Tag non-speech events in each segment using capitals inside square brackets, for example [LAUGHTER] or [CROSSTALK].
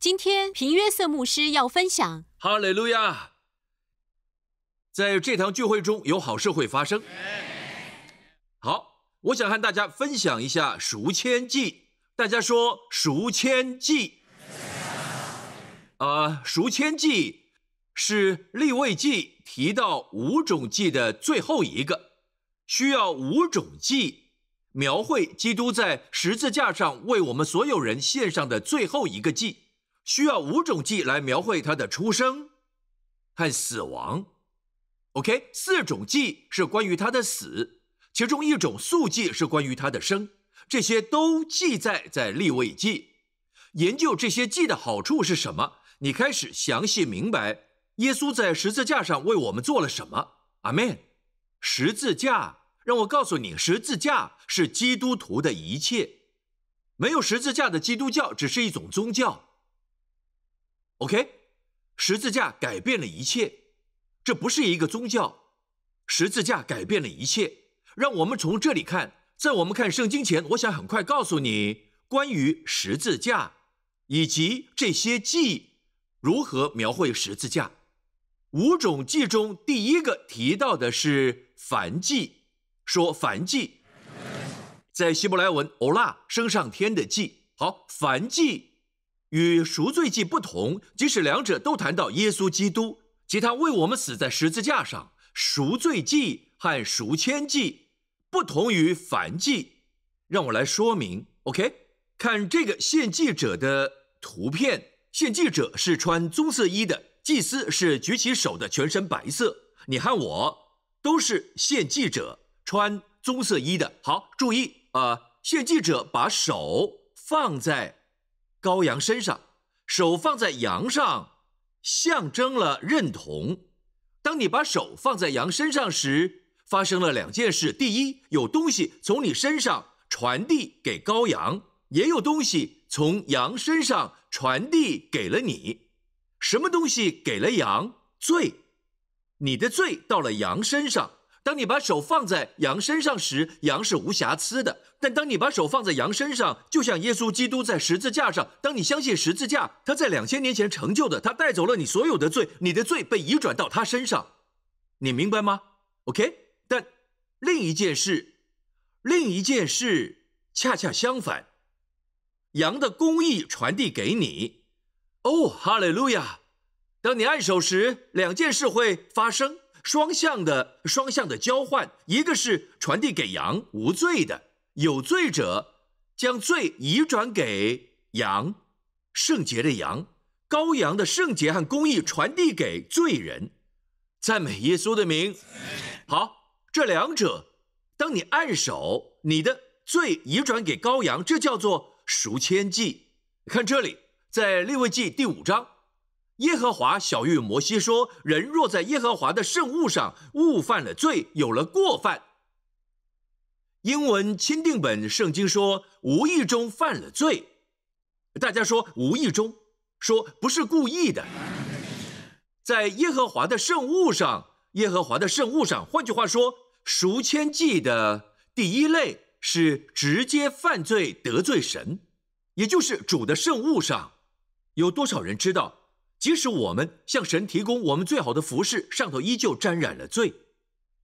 今天平约瑟牧师要分享哈利路亚，在这堂聚会中有好事会发生。好，我想和大家分享一下赎签记。大家说赎签记。呃，赎签记是立位记提到五种记的最后一个，需要五种记描绘基督在十字架上为我们所有人献上的最后一个记。需要五种记来描绘他的出生和死亡。OK，四种记是关于他的死，其中一种速记是关于他的生。这些都记载在立位记。研究这些记的好处是什么？你开始详细明白耶稣在十字架上为我们做了什么。阿门。十字架，让我告诉你，十字架是基督徒的一切。没有十字架的基督教只是一种宗教。O.K.，十字架改变了一切，这不是一个宗教。十字架改变了一切，让我们从这里看。在我们看圣经前，我想很快告诉你关于十字架以及这些记如何描绘十字架。五种记中第一个提到的是梵记，说梵记在希伯来文 o l a 升上天的记。好，梵记与赎罪记不同，即使两者都谈到耶稣基督及他为我们死在十字架上，赎罪记和赎愆记不同于凡记。让我来说明，OK？看这个献祭者的图片，献祭者是穿棕色衣的，祭司是举起手的，全身白色。你看我都是献祭者，穿棕色衣的。好，注意，呃，献祭者把手放在。羔羊身上，手放在羊上，象征了认同。当你把手放在羊身上时，发生了两件事：第一，有东西从你身上传递给羔羊；也有东西从羊身上传递给了你。什么东西给了羊？罪，你的罪到了羊身上。当你把手放在羊身上时，羊是无瑕疵的。但当你把手放在羊身上，就像耶稣基督在十字架上。当你相信十字架，他在两千年前成就的，他带走了你所有的罪，你的罪被移转到他身上。你明白吗？OK。但另一件事，另一件事恰恰相反，羊的公义传递给你。哦，哈利路亚！当你按手时，两件事会发生。双向的双向的交换，一个是传递给羊无罪的，有罪者将罪移转给羊，圣洁的羊，羔羊的圣洁和公义传递给罪人，赞美耶稣的名。好，这两者，当你按手，你的罪移转给羔羊，这叫做赎千祭。看这里，在立位记第五章。耶和华小谕摩西说：“人若在耶和华的圣物上误犯了罪，有了过犯。”英文钦定本圣经说：“无意中犯了罪。”大家说“无意中”，说不是故意的。在耶和华的圣物上，耶和华的圣物上，换句话说，赎愆祭的第一类是直接犯罪得罪神，也就是主的圣物上，有多少人知道？即使我们向神提供我们最好的服饰，上头依旧沾染了罪。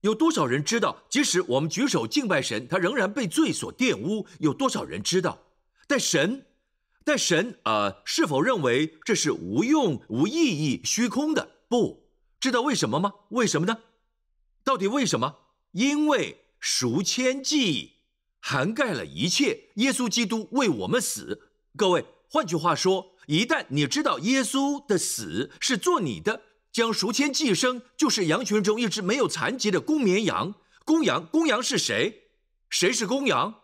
有多少人知道，即使我们举手敬拜神，他仍然被罪所玷污？有多少人知道？但神，但神，呃，是否认为这是无用、无意义、虚空的？不知道为什么吗？为什么呢？到底为什么？因为赎千计涵盖了一切，耶稣基督为我们死。各位，换句话说。一旦你知道耶稣的死是做你的，将赎千寄生，就是羊群中一只没有残疾的公绵羊。公羊，公羊是谁？谁是公羊？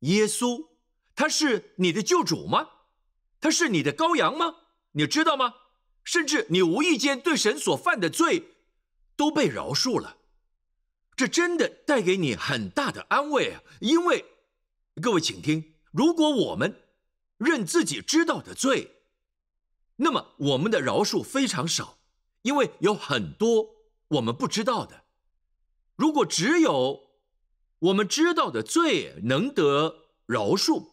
耶稣，他是你的救主吗？他是你的羔羊吗？你知道吗？甚至你无意间对神所犯的罪，都被饶恕了。这真的带给你很大的安慰啊！因为，各位请听，如果我们。认自己知道的罪，那么我们的饶恕非常少，因为有很多我们不知道的。如果只有我们知道的罪能得饶恕，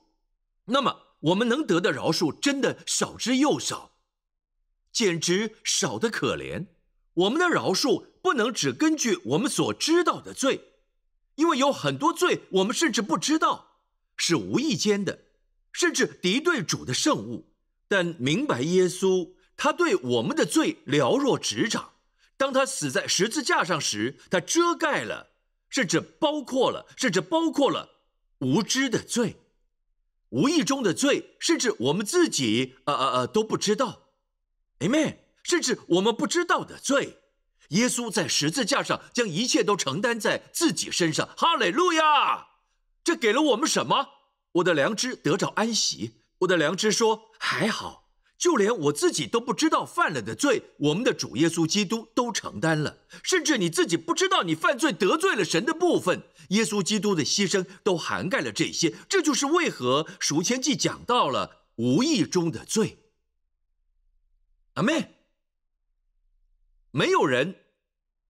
那么我们能得的饶恕真的少之又少，简直少得可怜。我们的饶恕不能只根据我们所知道的罪，因为有很多罪我们甚至不知道，是无意间的。甚至敌对主的圣物，但明白耶稣，他对我们的罪了若指掌。当他死在十字架上时，他遮盖了，甚至包括了，甚至包括了无知的罪、无意中的罪，甚至我们自己呃呃呃都不知道。e n 甚至我们不知道的罪，耶稣在十字架上将一切都承担在自己身上。哈利路亚！这给了我们什么？我的良知得着安息，我的良知说还好，就连我自己都不知道犯了的罪，我们的主耶稣基督都承担了，甚至你自己不知道你犯罪得罪了神的部分，耶稣基督的牺牲都涵盖了这些。这就是为何赎签记讲到了无意中的罪。阿门。没有人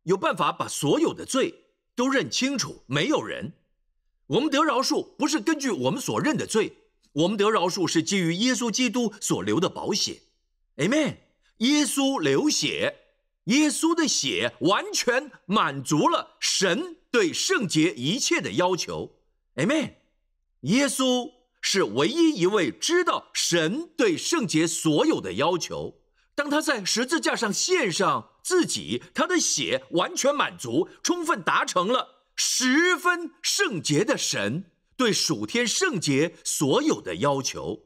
有办法把所有的罪都认清楚，没有人。我们得饶恕不是根据我们所认的罪，我们得饶恕是基于耶稣基督所流的宝血。Amen。耶稣流血，耶稣的血完全满足了神对圣洁一切的要求。Amen。耶稣是唯一一位知道神对圣洁所有的要求，当他在十字架上献上自己，他的血完全满足，充分达成了。十分圣洁的神对属天圣洁所有的要求，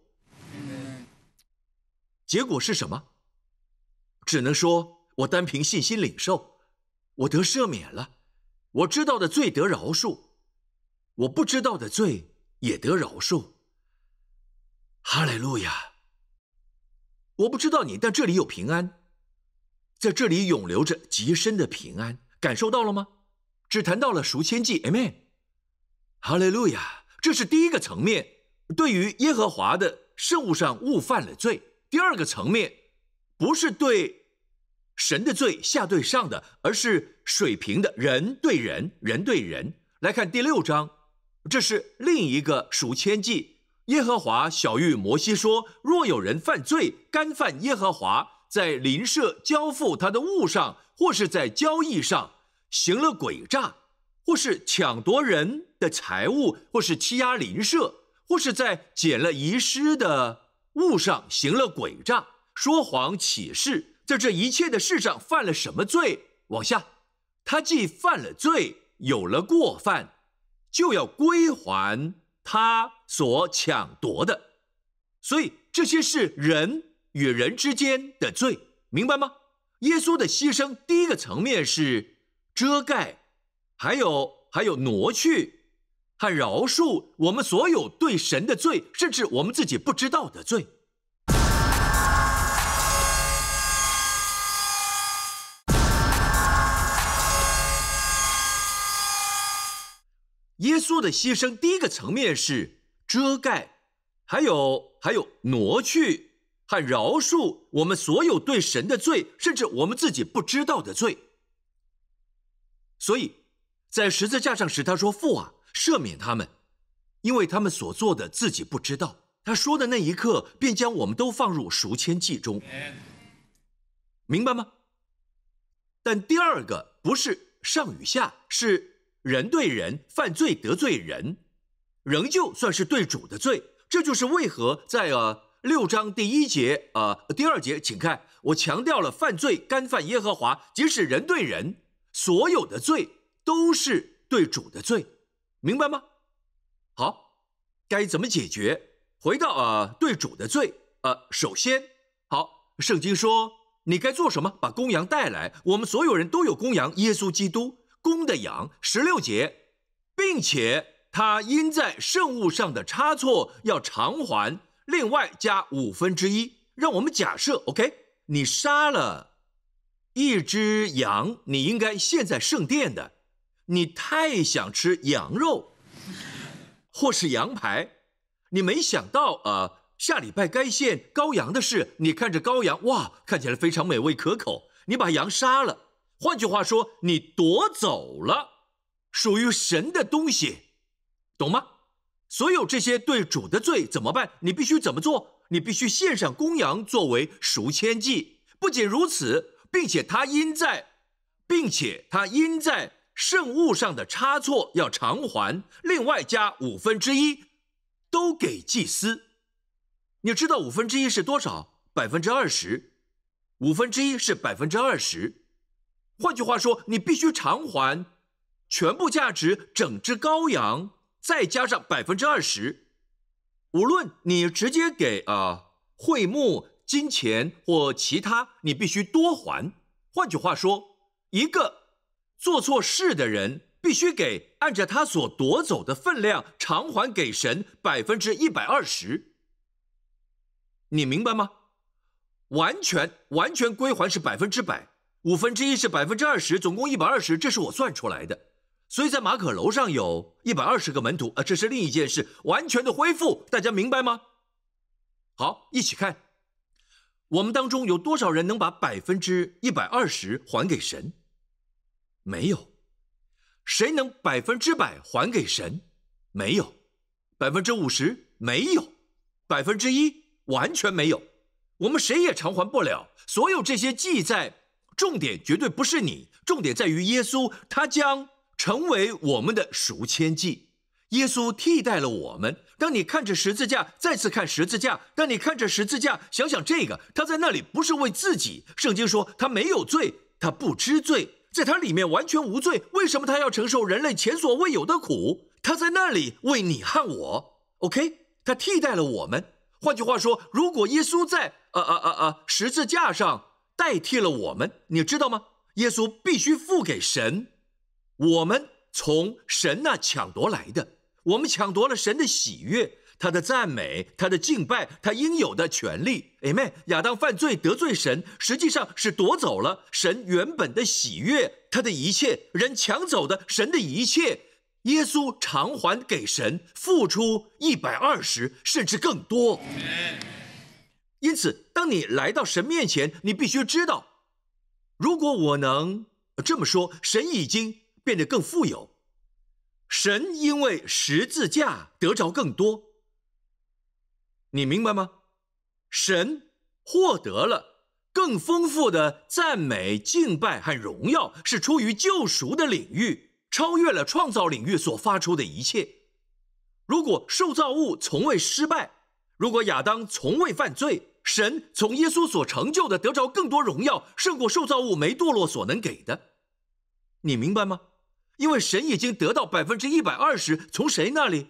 结果是什么？只能说我单凭信心领受，我得赦免了。我知道的罪得饶恕，我不知道的罪也得饶恕。哈利路亚！我不知道你，但这里有平安，在这里永留着极深的平安，感受到了吗？只谈到了赎千祭，Amen，哈利路亚。这是第一个层面，对于耶和华的圣物上误犯了罪。第二个层面，不是对神的罪下对上的，而是水平的人对人，人对人来看第六章，这是另一个赎千祭。耶和华小玉摩西说：若有人犯罪，干犯耶和华，在邻舍交付他的物上，或是在交易上。行了诡诈，或是抢夺人的财物，或是欺压邻舍，或是在捡了遗失的物上行了诡诈，说谎起誓，在这一切的事上犯了什么罪？往下，他既犯了罪，有了过犯，就要归还他所抢夺的，所以这些是人与人之间的罪，明白吗？耶稣的牺牲，第一个层面是。遮盖，还有还有挪去，和饶恕我们所有对神的罪，甚至我们自己不知道的罪。耶稣的牺牲，第一个层面是遮盖，还有还有挪去，和饶恕我们所有对神的罪，甚至我们自己不知道的罪。所以，在十字架上时，他说：“父啊，赦免他们，因为他们所做的自己不知道。”他说的那一刻，便将我们都放入赎签记中，明白吗？但第二个不是上与下，是人对人犯罪得罪人，仍旧算是对主的罪。这就是为何在呃六章第一节呃第二节，请看我强调了犯罪干犯耶和华，即使人对人。所有的罪都是对主的罪，明白吗？好，该怎么解决？回到呃对主的罪，呃首先，好，圣经说你该做什么？把公羊带来，我们所有人都有公羊，耶稣基督公的羊十六节，并且他因在圣物上的差错要偿还，另外加五分之一。让我们假设，OK，你杀了。一只羊，你应该现在圣殿的。你太想吃羊肉，或是羊排，你没想到啊。下礼拜该献羔羊的事，你看着羔羊哇，看起来非常美味可口。你把羊杀了，换句话说，你夺走了属于神的东西，懂吗？所有这些对主的罪怎么办？你必须怎么做？你必须献上公羊作为赎千祭。不仅如此。并且他因在，并且他因在圣物上的差错要偿还，另外加五分之一，都给祭司。你知道五分之一是多少？百分之二十。五分之一是百分之二十。换句话说，你必须偿还全部价值整只羔羊，再加上百分之二十。无论你直接给啊会幕。金钱或其他，你必须多还。换句话说，一个做错事的人必须给按着他所夺走的分量偿还给神百分之一百二十。你明白吗？完全完全归还是百分之百，五分之一是百分之二十，总共一百二十，这是我算出来的。所以在马可楼上有一百二十个门徒，呃，这是另一件事，完全的恢复，大家明白吗？好，一起看。我们当中有多少人能把百分之一百二十还给神？没有，谁能百分之百还给神？没有，百分之五十没有，百分之一完全没有，我们谁也偿还不了。所有这些记载，重点绝对不是你，重点在于耶稣，他将成为我们的赎千计。耶稣替代了我们。当你看着十字架，再次看十字架，当你看着十字架，想想这个，他在那里不是为自己。圣经说他没有罪，他不知罪，在他里面完全无罪。为什么他要承受人类前所未有的苦？他在那里为你和我，OK？他替代了我们。换句话说，如果耶稣在啊啊啊啊十字架上代替了我们，你知道吗？耶稣必须付给神，我们从神那抢夺来的。我们抢夺了神的喜悦，他的赞美，他的敬拜，他应有的权利。Amen。亚当犯罪得罪神，实际上是夺走了神原本的喜悦，他的一切人抢走的神的一切。耶稣偿还给神，付出一百二十甚至更多。因此，当你来到神面前，你必须知道，如果我能这么说，神已经变得更富有。神因为十字架得着更多，你明白吗？神获得了更丰富的赞美、敬拜和荣耀，是出于救赎的领域，超越了创造领域所发出的一切。如果受造物从未失败，如果亚当从未犯罪，神从耶稣所成就的得着更多荣耀，胜过受造物没堕落所能给的。你明白吗？因为神已经得到百分之一百二十，从谁那里？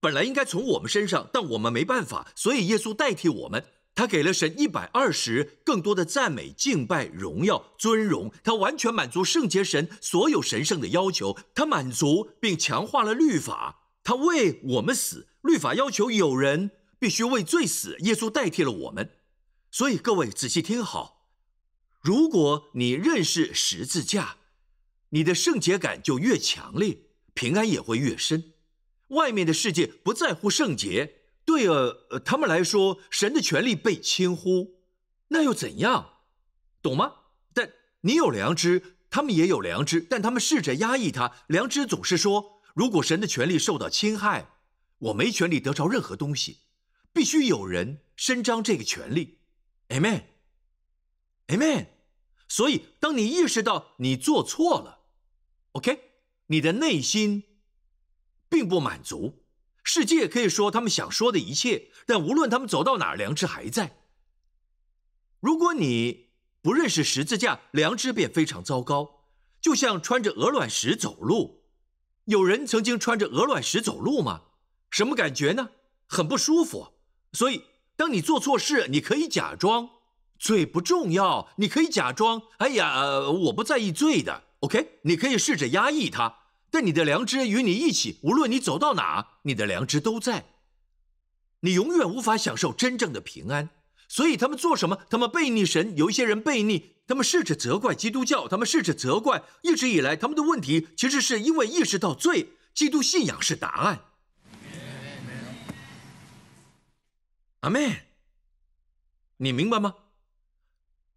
本来应该从我们身上，但我们没办法，所以耶稣代替我们，他给了神一百二十更多的赞美、敬拜、荣耀、尊荣。他完全满足圣洁神所有神圣的要求，他满足并强化了律法。他为我们死，律法要求有人必须为罪死，耶稣代替了我们。所以各位仔细听好，如果你认识十字架。你的圣洁感就越强烈，平安也会越深。外面的世界不在乎圣洁，对呃他们来说，神的权力被轻忽，那又怎样？懂吗？但你有良知，他们也有良知，但他们试着压抑它。良知总是说：如果神的权力受到侵害，我没权利得着任何东西，必须有人伸张这个权利。Amen。Amen。所以，当你意识到你做错了，OK，你的内心并不满足。世界可以说他们想说的一切，但无论他们走到哪儿，良知还在。如果你不认识十字架，良知便非常糟糕，就像穿着鹅卵石走路。有人曾经穿着鹅卵石走路吗？什么感觉呢？很不舒服。所以，当你做错事，你可以假装罪不重要，你可以假装，哎呀，我不在意罪的。OK，你可以试着压抑他，但你的良知与你一起，无论你走到哪，你的良知都在。你永远无法享受真正的平安。所以他们做什么？他们背逆神，有一些人背逆，他们试着责怪基督教，他们试着责怪。一直以来，他们的问题其实是因为意识到罪，基督信仰是答案。阿妹，你明白吗？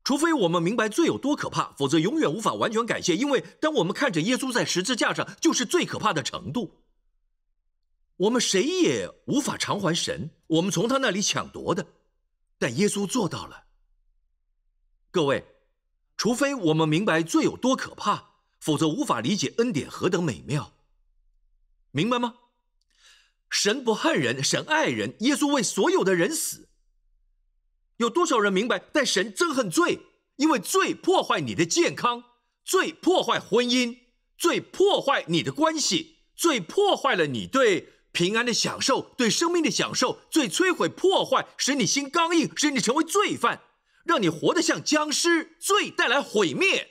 除非我们明白罪有多可怕，否则永远无法完全感谢。因为当我们看着耶稣在十字架上，就是最可怕的程度。我们谁也无法偿还神，我们从他那里抢夺的，但耶稣做到了。各位，除非我们明白罪有多可怕，否则无法理解恩典何等美妙。明白吗？神不恨人，神爱人。耶稣为所有的人死。有多少人明白？但神憎恨罪，因为罪破坏你的健康，罪破坏婚姻，罪破坏你的关系，罪破坏了你对平安的享受，对生命的享受，罪摧毁、破坏，使你心刚硬，使你成为罪犯，让你活得像僵尸。罪带来毁灭。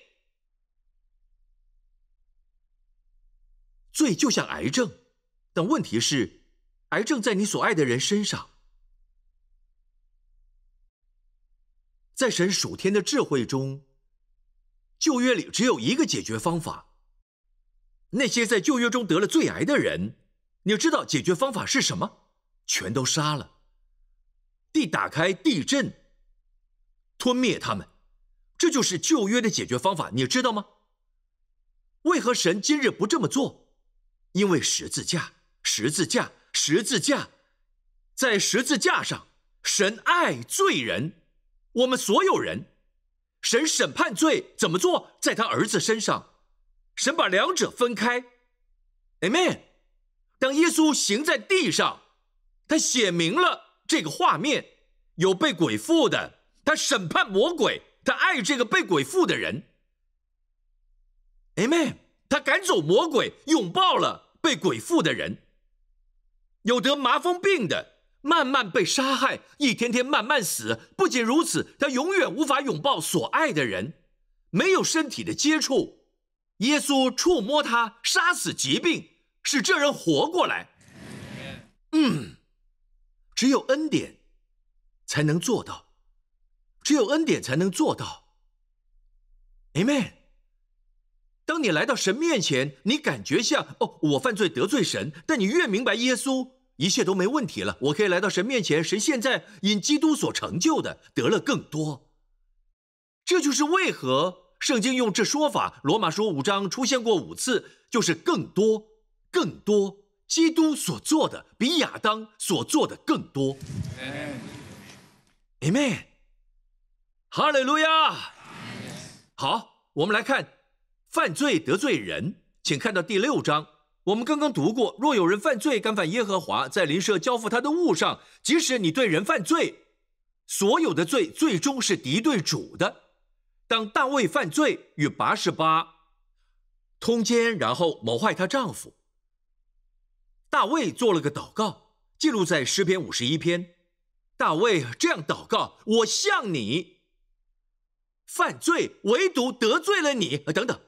罪就像癌症，但问题是，癌症在你所爱的人身上。在神属天的智慧中，旧约里只有一个解决方法。那些在旧约中得了罪癌的人，你知道解决方法是什么？全都杀了，地打开地震，吞灭他们。这就是旧约的解决方法，你知道吗？为何神今日不这么做？因为十字架，十字架，十字架，在十字架上，神爱罪人。我们所有人，神审判罪怎么做？在他儿子身上，神把两者分开。Amen。当耶稣行在地上，他写明了这个画面：有被鬼附的，他审判魔鬼；他爱这个被鬼附的人。Amen。他赶走魔鬼，拥抱了被鬼附的人。有得麻风病的。慢慢被杀害，一天天慢慢死。不仅如此，他永远无法拥抱所爱的人，没有身体的接触。耶稣触摸他，杀死疾病，使这人活过来。嗯，只有恩典才能做到，只有恩典才能做到。Amen。当你来到神面前，你感觉像哦，我犯罪得罪神，但你越明白耶稣。一切都没问题了，我可以来到神面前。神现在因基督所成就的得了更多，这就是为何圣经用这说法，《罗马书》五章出现过五次，就是更多，更多。基督所做的比亚当所做的更多。Amen。h a l l 好，我们来看犯罪得罪人，请看到第六章。我们刚刚读过，若有人犯罪，干犯耶和华，在邻舍交付他的物上，即使你对人犯罪，所有的罪最终是敌对主的。当大卫犯罪与拔十八通奸，然后谋害他丈夫，大卫做了个祷告，记录在诗篇五十一篇。大卫这样祷告：“我向你犯罪，唯独得罪了你。”等等，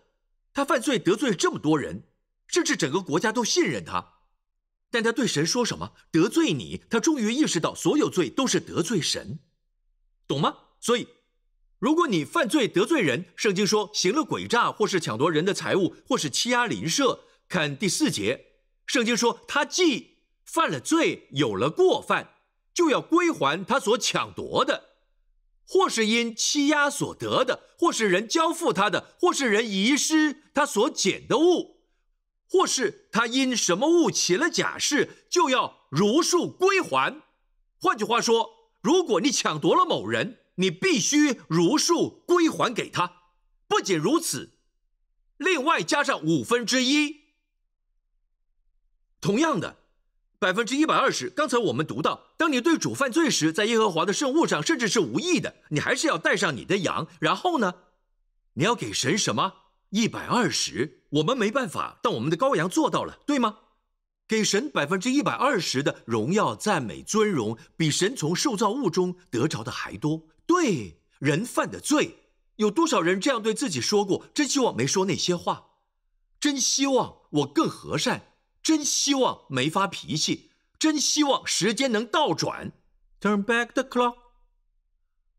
他犯罪得罪这么多人。甚至整个国家都信任他，但他对神说什么得罪你？他终于意识到，所有罪都是得罪神，懂吗？所以，如果你犯罪得罪人，圣经说行了诡诈，或是抢夺人的财物，或是欺压邻舍。看第四节，圣经说他既犯了罪，有了过犯，就要归还他所抢夺的，或是因欺压所得的，或是人交付他的，或是人遗失他所捡的物。或是他因什么物起了假誓，就要如数归还。换句话说，如果你抢夺了某人，你必须如数归还给他。不仅如此，另外加上五分之一。同样的，百分之一百二十。刚才我们读到，当你对主犯罪时，在耶和华的圣物上，甚至是无意的，你还是要带上你的羊。然后呢，你要给神什么？一百二十，我们没办法，但我们的羔羊做到了，对吗？给神百分之一百二十的荣耀、赞美、尊荣，比神从受造物中得着的还多。对人犯的罪，有多少人这样对自己说过？真希望没说那些话，真希望我更和善，真希望没发脾气，真希望时间能倒转。Turn back the clock，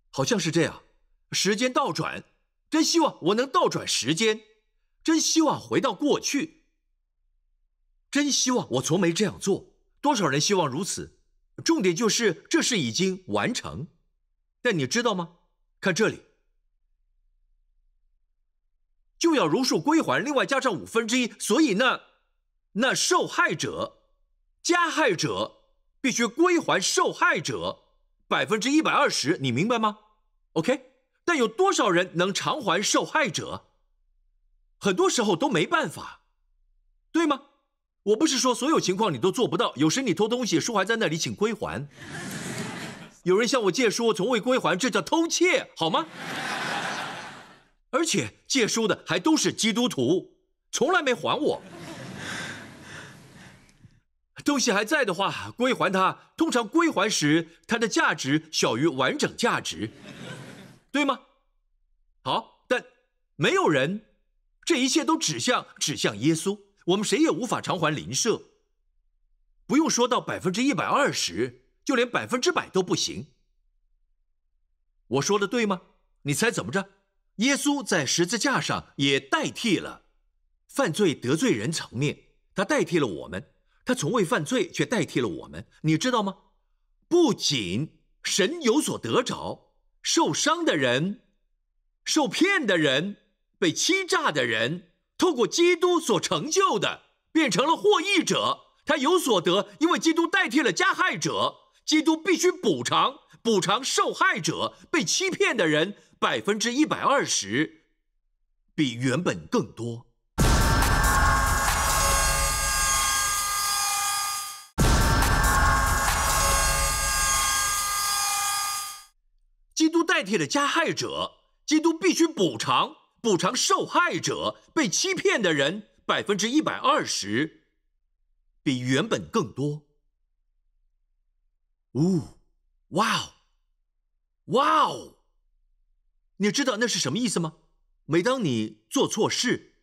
好像是这样，时间倒转。真希望我能倒转时间，真希望回到过去，真希望我从没这样做。多少人希望如此？重点就是这事已经完成。但你知道吗？看这里，就要如数归还，另外加上五分之一。所以那，那受害者，加害者必须归还受害者百分之一百二十。你明白吗？OK。但有多少人能偿还受害者？很多时候都没办法，对吗？我不是说所有情况你都做不到。有时你偷东西，书还在那里，请归还。有人向我借书，从未归还，这叫偷窃，好吗？而且借书的还都是基督徒，从来没还我。东西还在的话，归还他。通常归还时，它的价值小于完整价值。对吗？好，但没有人，这一切都指向指向耶稣。我们谁也无法偿还邻舍，不用说到百分之一百二十，就连百分之百都不行。我说的对吗？你猜怎么着？耶稣在十字架上也代替了犯罪得罪人层面，他代替了我们，他从未犯罪却代替了我们。你知道吗？不仅神有所得着。受伤的人、受骗的人、被欺诈的人，透过基督所成就的，变成了获益者。他有所得，因为基督代替了加害者。基督必须补偿，补偿受害者、被欺骗的人百分之一百二十，比原本更多。的加害者，基督必须补偿补偿受害者被欺骗的人百分之一百二十，比原本更多。呜，哇哦，哇哦，你知道那是什么意思吗？每当你做错事，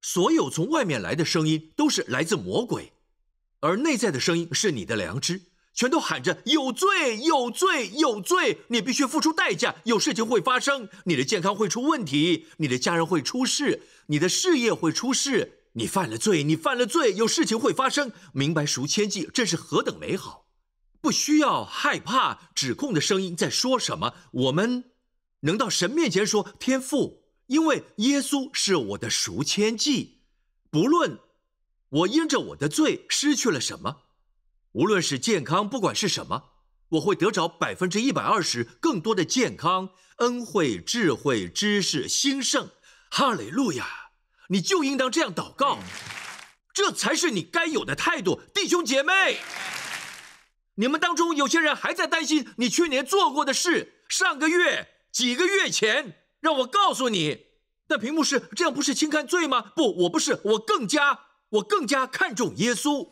所有从外面来的声音都是来自魔鬼，而内在的声音是你的良知。全都喊着有罪有罪有罪！你必须付出代价。有事情会发生，你的健康会出问题，你的家人会出事，你的事业会出事。你犯了罪，你犯了罪，有事情会发生。明白赎千计，真是何等美好，不需要害怕指控的声音在说什么。我们能到神面前说天父，因为耶稣是我的赎千计，不论我因着我的罪失去了什么。无论是健康，不管是什么，我会得着百分之一百二十更多的健康、恩惠、智慧、知识、兴盛。哈利路亚！你就应当这样祷告，这才是你该有的态度，弟兄姐妹。你们当中有些人还在担心你去年做过的事，上个月、几个月前。让我告诉你，但屏幕是这样不是轻看罪吗？不，我不是，我更加，我更加看重耶稣。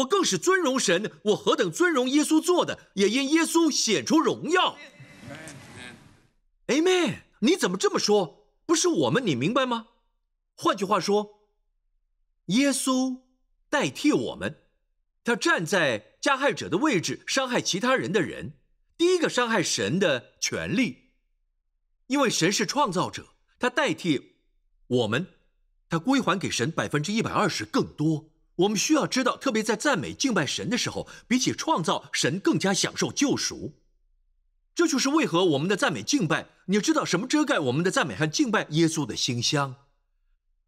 我更是尊荣神，我何等尊荣耶稣做的，也因耶稣显出荣耀。e 妹，你怎么这么说？不是我们，你明白吗？换句话说，耶稣代替我们，他站在加害者的位置伤害其他人的人，第一个伤害神的权利，因为神是创造者，他代替我们，他归还给神百分之一百二十更多。我们需要知道，特别在赞美敬拜神的时候，比起创造神更加享受救赎。这就是为何我们的赞美敬拜，你知道什么遮盖我们的赞美和敬拜耶稣的馨香？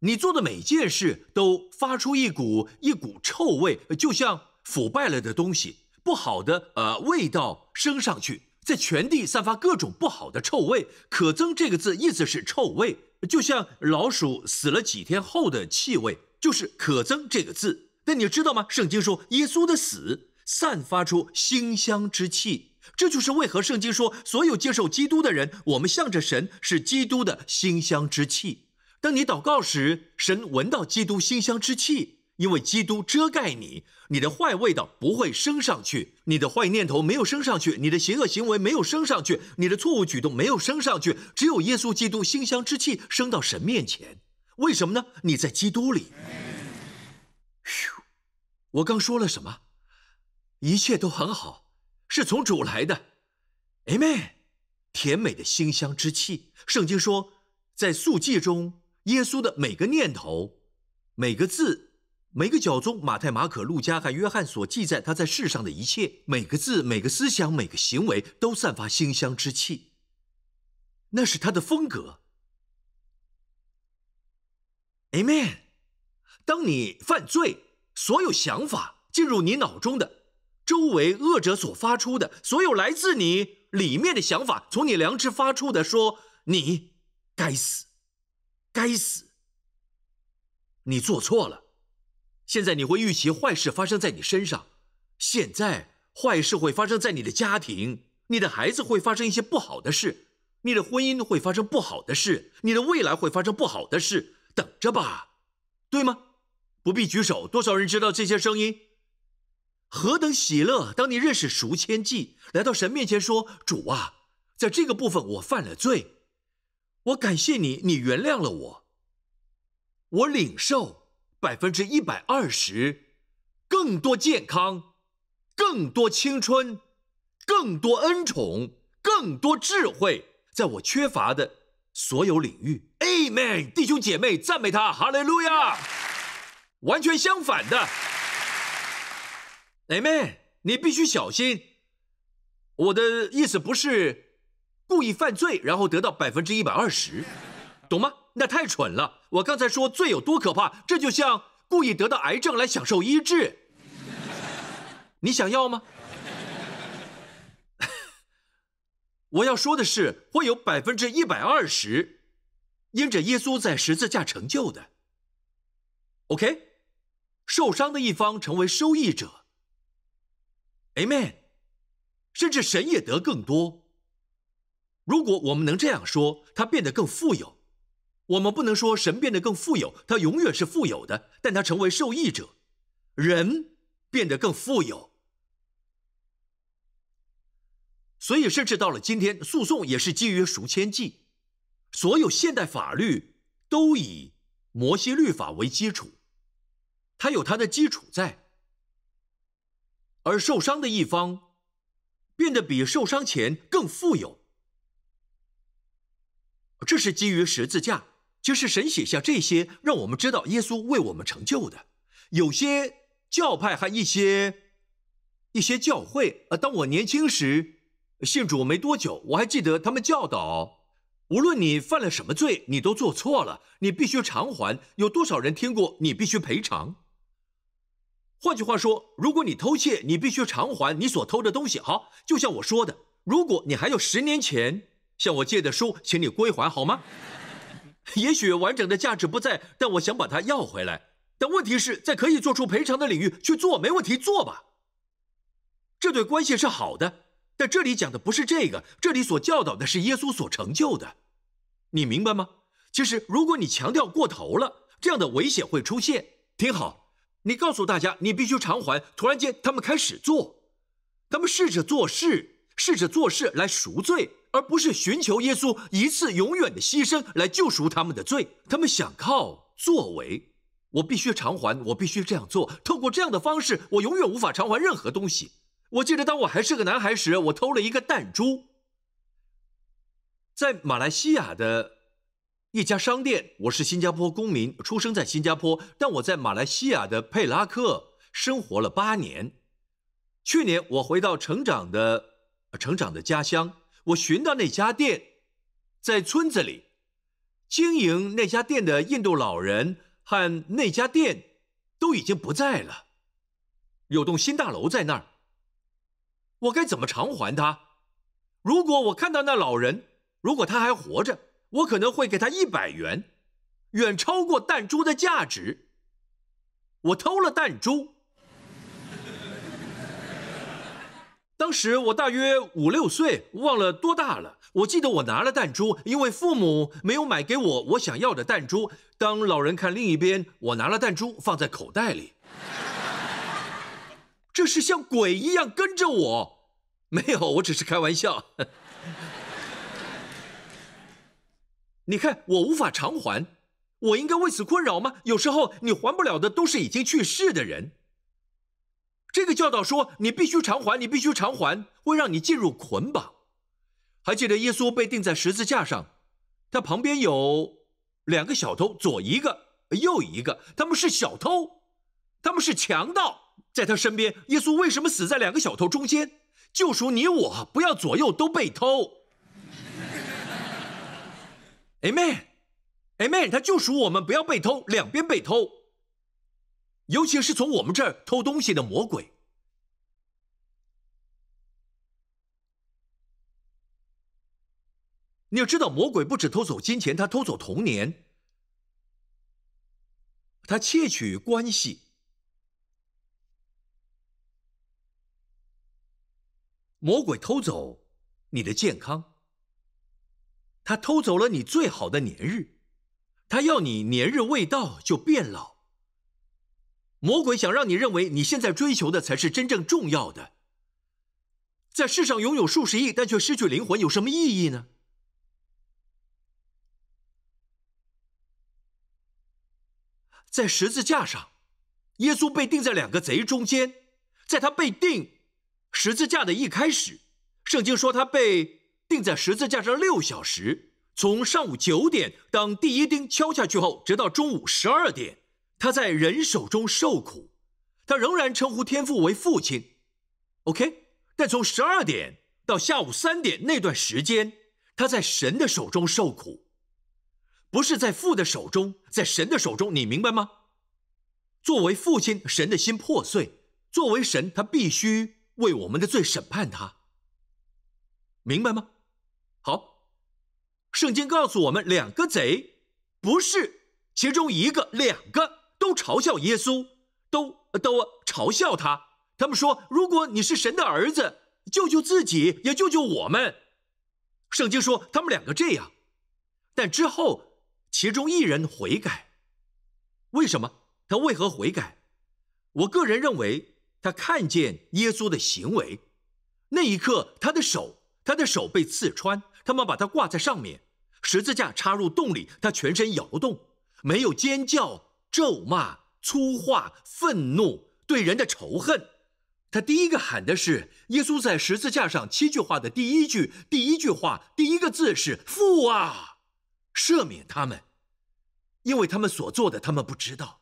你做的每件事都发出一股一股臭味，就像腐败了的东西，不好的呃味道升上去，在全地散发各种不好的臭味。可憎这个字意思是臭味，就像老鼠死了几天后的气味。就是可憎这个字，那你知道吗？圣经说，耶稣的死散发出馨香之气，这就是为何圣经说，所有接受基督的人，我们向着神是基督的馨香之气。当你祷告时，神闻到基督馨香之气，因为基督遮盖你，你的坏味道不会升上去，你的坏念头没有升上去，你的邪恶行为没有升上去，你的错误举动没有升上去，只有耶稣基督馨香之气升到神面前。为什么呢？你在基督里。咻！我刚说了什么？一切都很好，是从主来的。Amen。甜美的馨香之气。圣经说，在素记中，耶稣的每个念头、每个字、每个脚中，马太、马可、路加和约翰所记载他在世上的一切，每个字、每个思想、每个行为，都散发馨香之气。那是他的风格。Amen。当你犯罪，所有想法进入你脑中的，周围恶者所发出的所有来自你里面的想法，从你良知发出的，说你该死，该死。你做错了，现在你会预期坏事发生在你身上，现在坏事会发生在你的家庭，你的孩子会发生一些不好的事，你的婚姻会发生不好的事，你的未来会发生不好的事。等着吧，对吗？不必举手，多少人知道这些声音？何等喜乐！当你认识赎千计，来到神面前说：“主啊，在这个部分我犯了罪，我感谢你，你原谅了我。”我领受百分之一百二十，更多健康，更多青春，更多恩宠，更多智慧，在我缺乏的所有领域。妹，弟兄姐妹，赞美他，哈利路亚！完全相反的雷妹，你必须小心。我的意思不是故意犯罪，然后得到百分之一百二十，懂吗？那太蠢了。我刚才说罪有多可怕，这就像故意得到癌症来享受医治。你想要吗？[LAUGHS] 我要说的是，会有百分之一百二十。因着耶稣在十字架成就的，OK，受伤的一方成为受益者，Amen，甚至神也得更多。如果我们能这样说，他变得更富有，我们不能说神变得更富有，他永远是富有的，但他成为受益者，人变得更富有。所以，甚至到了今天，诉讼也是基于赎千计。所有现代法律都以摩西律法为基础，它有它的基础在。而受伤的一方，变得比受伤前更富有。这是基于十字架，就是神写下这些，让我们知道耶稣为我们成就的。有些教派和一些一些教会，呃，当我年轻时，信主没多久，我还记得他们教导。无论你犯了什么罪，你都做错了，你必须偿还。有多少人听过你必须赔偿？换句话说，如果你偷窃，你必须偿还你所偷的东西。好，就像我说的，如果你还有十年前向我借的书，请你归还好吗？也许完整的价值不在，但我想把它要回来。但问题是在可以做出赔偿的领域去做，没问题，做吧。这对关系是好的。但这里讲的不是这个，这里所教导的是耶稣所成就的，你明白吗？其实，如果你强调过头了，这样的危险会出现。听好，你告诉大家，你必须偿还。突然间，他们开始做，他们试着做事，试着做事来赎罪，而不是寻求耶稣一次永远的牺牲来救赎他们的罪。他们想靠作为，我必须偿还，我必须这样做。透过这样的方式，我永远无法偿还任何东西。我记得，当我还是个男孩时，我偷了一个弹珠，在马来西亚的一家商店。我是新加坡公民，出生在新加坡，但我在马来西亚的佩拉克生活了八年。去年我回到成长的、成长的家乡，我寻到那家店，在村子里经营那家店的印度老人和那家店都已经不在了，有栋新大楼在那儿。我该怎么偿还他？如果我看到那老人，如果他还活着，我可能会给他一百元，远超过弹珠的价值。我偷了弹珠。当时我大约五六岁，忘了多大了。我记得我拿了弹珠，因为父母没有买给我我想要的弹珠。当老人看另一边，我拿了弹珠放在口袋里。这是像鬼一样跟着我，没有，我只是开玩笑。[LAUGHS] 你看，我无法偿还，我应该为此困扰吗？有时候你还不了的都是已经去世的人。这个教导说你必须偿还，你必须偿还，会让你进入捆绑。还记得耶稣被钉在十字架上，他旁边有两个小偷，左一个，右一个，他们是小偷，他们是强盗。在他身边，耶稣为什么死在两个小偷中间？救赎你我，不要左右都被偷。Amen，Amen，他救赎我们，不要被偷，两边被偷，尤其是从我们这儿偷东西的魔鬼。你要知道，魔鬼不止偷走金钱，他偷走童年，他窃取关系。魔鬼偷走你的健康，他偷走了你最好的年日，他要你年日未到就变老。魔鬼想让你认为你现在追求的才是真正重要的。在世上拥有数十亿，但却失去灵魂，有什么意义呢？在十字架上，耶稣被钉在两个贼中间，在他被钉。十字架的一开始，圣经说他被钉在十字架上六小时，从上午九点当第一钉敲下去后，直到中午十二点，他在人手中受苦，他仍然称呼天父为父亲。OK，但从十二点到下午三点那段时间，他在神的手中受苦，不是在父的手中，在神的手中，你明白吗？作为父亲，神的心破碎；作为神，他必须。为我们的罪审判他，明白吗？好，圣经告诉我们，两个贼不是其中一个，两个都嘲笑耶稣，都都嘲笑他。他们说：“如果你是神的儿子，救救自己，也救救我们。”圣经说他们两个这样，但之后其中一人悔改。为什么他为何悔改？我个人认为。他看见耶稣的行为，那一刻，他的手，他的手被刺穿，他们把他挂在上面，十字架插入洞里，他全身摇动，没有尖叫、咒骂、粗话、愤怒、对人的仇恨。他第一个喊的是耶稣在十字架上七句话的第一句，第一句话，第一个字是父啊，赦免他们，因为他们所做的，他们不知道。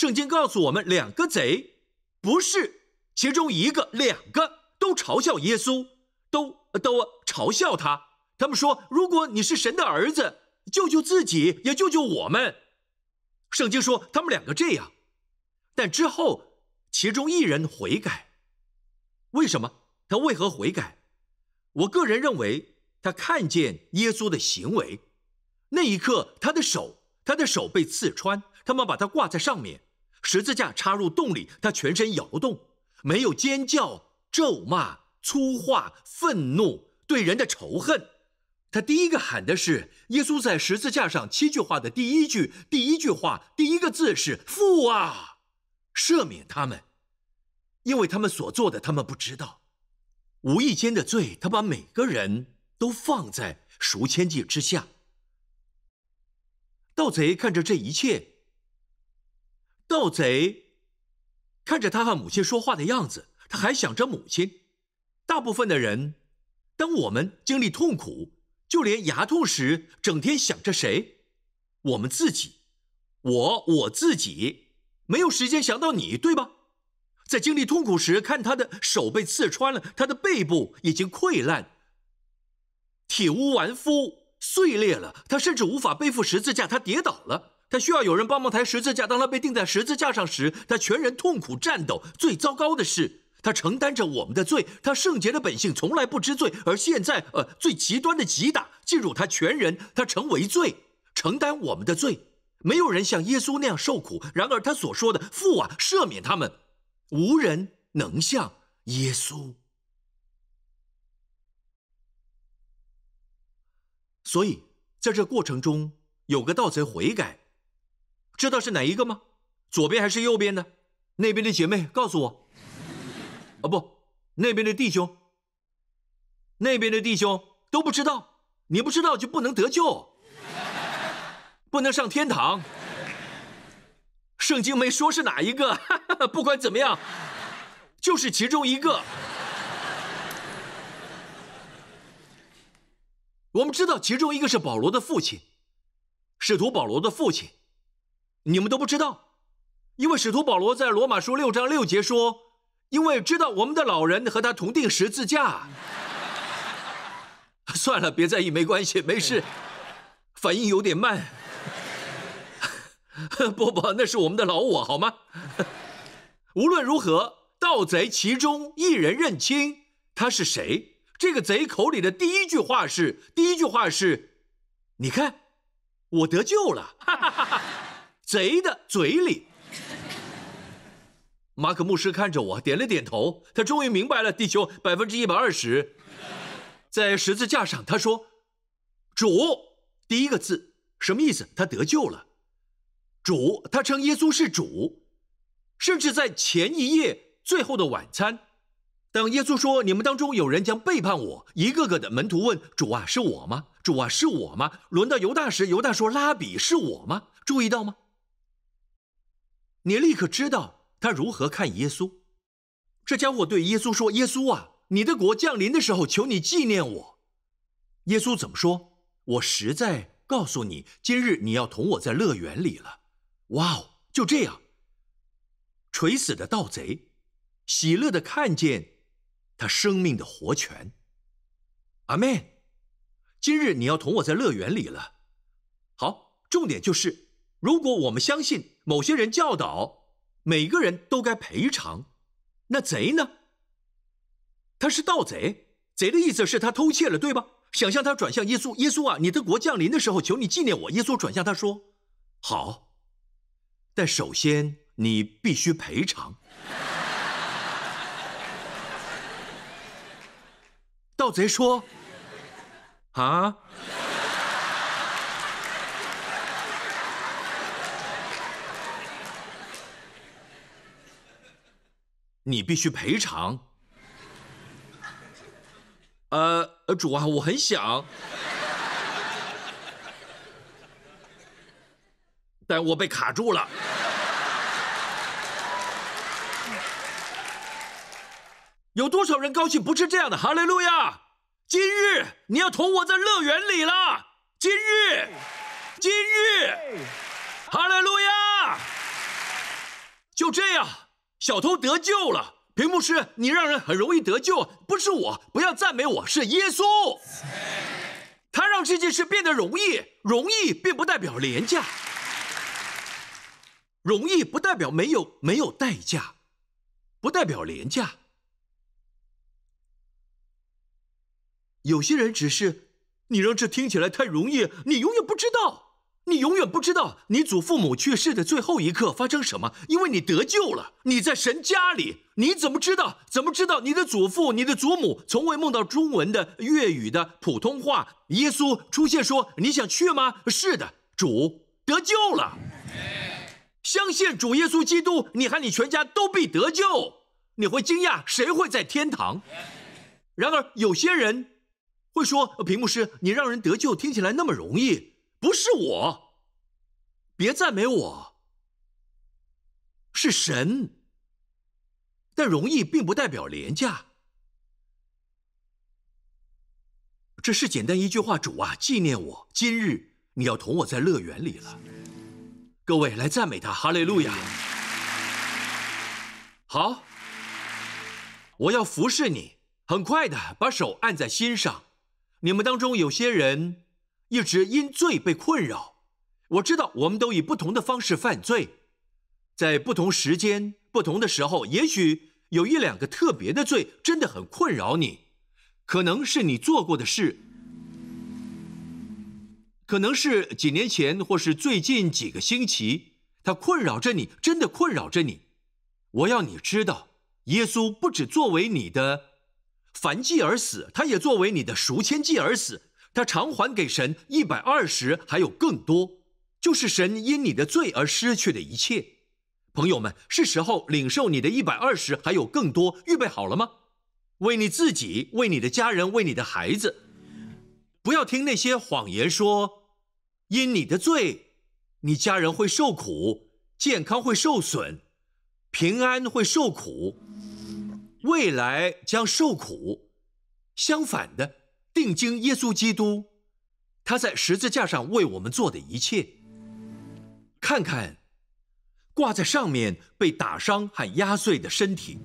圣经告诉我们，两个贼，不是其中一个，两个都嘲笑耶稣，都都嘲笑他。他们说：“如果你是神的儿子，救救自己，也救救我们。”圣经说他们两个这样，但之后其中一人悔改。为什么他为何悔改？我个人认为，他看见耶稣的行为，那一刻他的手，他的手被刺穿，他们把他挂在上面。十字架插入洞里，他全身摇动，没有尖叫、咒骂、粗话、愤怒、对人的仇恨。他第一个喊的是耶稣在十字架上七句话的第一句，第一句话，第一个字是“父啊，赦免他们，因为他们所做的，他们不知道，无意间的罪。”他把每个人都放在赎千计之下。盗贼看着这一切。盗贼，看着他和母亲说话的样子，他还想着母亲。大部分的人，当我们经历痛苦，就连牙痛时，整天想着谁？我们自己，我我自己，没有时间想到你，对吧？在经历痛苦时，看他的手被刺穿了，他的背部已经溃烂，体无完肤，碎裂了。他甚至无法背负十字架，他跌倒了。他需要有人帮忙抬十字架。当他被钉在十字架上时，他全人痛苦战斗。最糟糕的是，他承担着我们的罪。他圣洁的本性从来不知罪，而现在，呃，最极端的击打进入他全人，他成为罪，承担我们的罪。没有人像耶稣那样受苦。然而他所说的“父啊，赦免他们”，无人能像耶稣。所以在这过程中，有个盗贼悔改。知道是哪一个吗？左边还是右边的？那边的姐妹告诉我。啊，不，那边的弟兄。那边的弟兄都不知道，你不知道就不能得救，不能上天堂。圣经没说是哪一个，[LAUGHS] 不管怎么样，就是其中一个。我们知道其中一个是保罗的父亲，使徒保罗的父亲。你们都不知道，因为使徒保罗在罗马书六章六节说：“因为知道我们的老人和他同定十字架。[LAUGHS] ”算了，别在意，没关系，没事。反应有点慢，不 [LAUGHS] 不，那是我们的老我，好吗？[LAUGHS] 无论如何，盗贼其中一人认清他是谁。这个贼口里的第一句话是：“第一句话是，你看，我得救了。”贼的嘴里，马可牧师看着我，点了点头。他终于明白了，地球百分之一百二十，在十字架上，他说：“主，第一个字什么意思？”他得救了。主，他称耶稣是主，甚至在前一夜最后的晚餐，当耶稣说：“你们当中有人将背叛我。”一个个的门徒问：“主啊，是我吗？”“主啊，是我吗？”轮到犹大时，犹大说：“拉比，是我吗？”注意到吗？你立刻知道他如何看耶稣。这家伙对耶稣说：“耶稣啊，你的国降临的时候，求你纪念我。”耶稣怎么说？我实在告诉你，今日你要同我在乐园里了。哇哦，就这样，垂死的盗贼，喜乐的看见他生命的活泉。阿门。今日你要同我在乐园里了。好，重点就是。如果我们相信某些人教导每个人都该赔偿，那贼呢？他是盗贼，贼的意思是他偷窃了，对吧？想象他转向耶稣，耶稣啊，你的国降临的时候，求你纪念我。耶稣转向他说：“好，但首先你必须赔偿。[LAUGHS] ”盗贼说：“啊。”你必须赔偿。呃，主啊，我很想，但我被卡住了。有多少人高兴不是这样的？哈利路亚！今日你要同我在乐园里了。今日，今日，哈利路亚！就这样。小偷得救了，屏幕师，你让人很容易得救，不是我，不要赞美我，是耶稣，他让这件事变得容易，容易并不代表廉价，容易不代表没有没有代价，不代表廉价。有些人只是你让这听起来太容易，你永远不知道。你永远不知道你祖父母去世的最后一刻发生什么，因为你得救了，你在神家里。你怎么知道？怎么知道你的祖父、你的祖母从未梦到中文的、粤语的、普通话？耶稣出现说：“你想去吗？”是的，主得救了。相信主耶稣基督，你和你全家都必得救。你会惊讶，谁会在天堂？然而，有些人会说：“屏幕师，你让人得救听起来那么容易。”不是我，别赞美我。是神，但容易并不代表廉价。这是简单一句话，主啊，纪念我，今日你要同我在乐园里了。各位来赞美他，哈利路亚。好，我要服侍你，很快的，把手按在心上。你们当中有些人。一直因罪被困扰，我知道我们都以不同的方式犯罪，在不同时间、不同的时候，也许有一两个特别的罪真的很困扰你，可能是你做过的事，可能是几年前或是最近几个星期，它困扰着你，真的困扰着你。我要你知道，耶稣不只作为你的凡祭而死，他也作为你的赎千祭而死。他偿还给神一百二十，还有更多，就是神因你的罪而失去的一切。朋友们，是时候领受你的一百二十，还有更多。预备好了吗？为你自己，为你的家人，为你的孩子。不要听那些谎言说，因你的罪，你家人会受苦，健康会受损，平安会受苦，未来将受苦。相反的。定经耶稣基督，他在十字架上为我们做的一切。看看挂在上面被打伤和压碎的身体，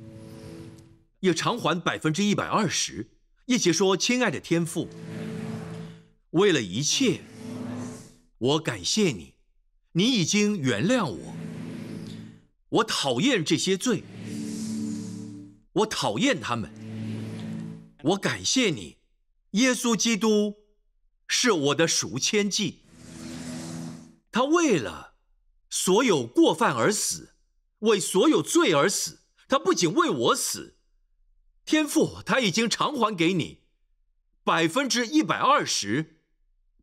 也偿还百分之一百二十。一起说：“亲爱的天父，为了一切，我感谢你，你已经原谅我。我讨厌这些罪，我讨厌他们。我感谢你。”耶稣基督是我的赎千祭，他为了所有过犯而死，为所有罪而死。他不仅为我死，天父他已经偿还给你百分之一百二十，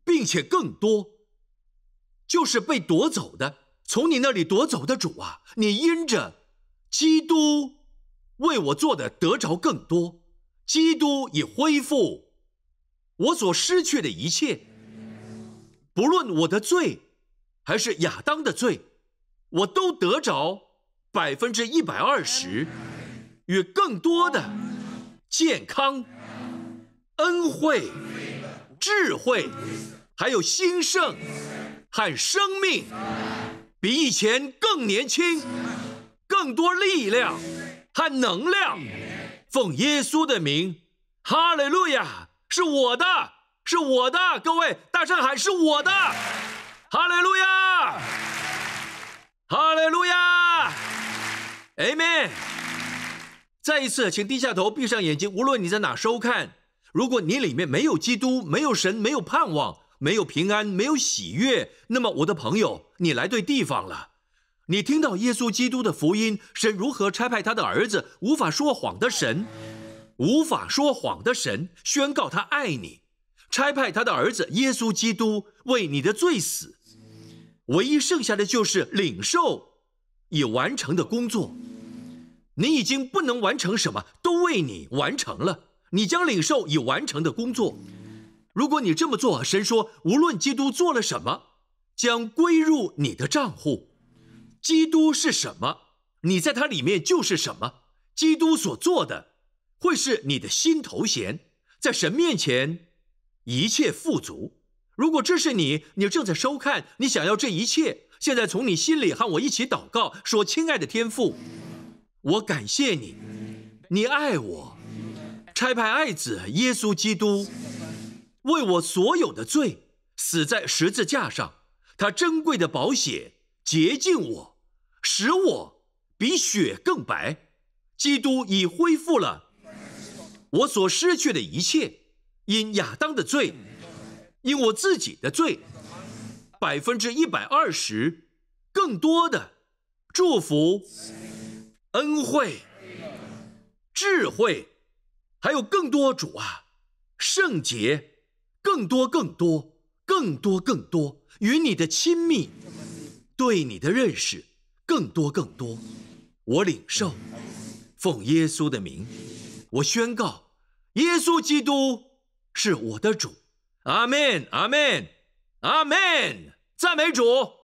并且更多。就是被夺走的，从你那里夺走的主啊，你因着基督为我做的得着更多。基督已恢复。我所失去的一切，不论我的罪，还是亚当的罪，我都得着百分之一百二十与更多的健康、恩惠、智慧，还有兴盛和生命，比以前更年轻，更多力量和能量。奉耶稣的名，哈利路亚。是我的，是我的，各位大上海是我的，哈利路亚，哈利路亚，阿门。再一次，请低下头，闭上眼睛。无论你在哪收看，如果你里面没有基督，没有神，没有盼望，没有平安，没有喜悦，那么我的朋友，你来对地方了。你听到耶稣基督的福音，神如何差派他的儿子，无法说谎的神。无法说谎的神宣告他爱你，差派他的儿子耶稣基督为你的罪死，唯一剩下的就是领受已完成的工作。你已经不能完成什么，都为你完成了。你将领受已完成的工作。如果你这么做，神说无论基督做了什么，将归入你的账户。基督是什么，你在他里面就是什么。基督所做的。会是你的新头衔，在神面前，一切富足。如果这是你，你正在收看，你想要这一切。现在从你心里和我一起祷告，说：“亲爱的天父，我感谢你，你爱我，差派爱子耶稣基督，为我所有的罪死在十字架上。他珍贵的宝血洁净我，使我比雪更白。基督已恢复了。”我所失去的一切，因亚当的罪，因我自己的罪，百分之一百二十，更多的祝福、恩惠、智慧，还有更多主啊，圣洁，更多更多，更多更多，与你的亲密，对你的认识，更多更多，我领受，奉耶稣的名。我宣告，耶稣基督是我的主，阿门，阿门，阿门，赞美主。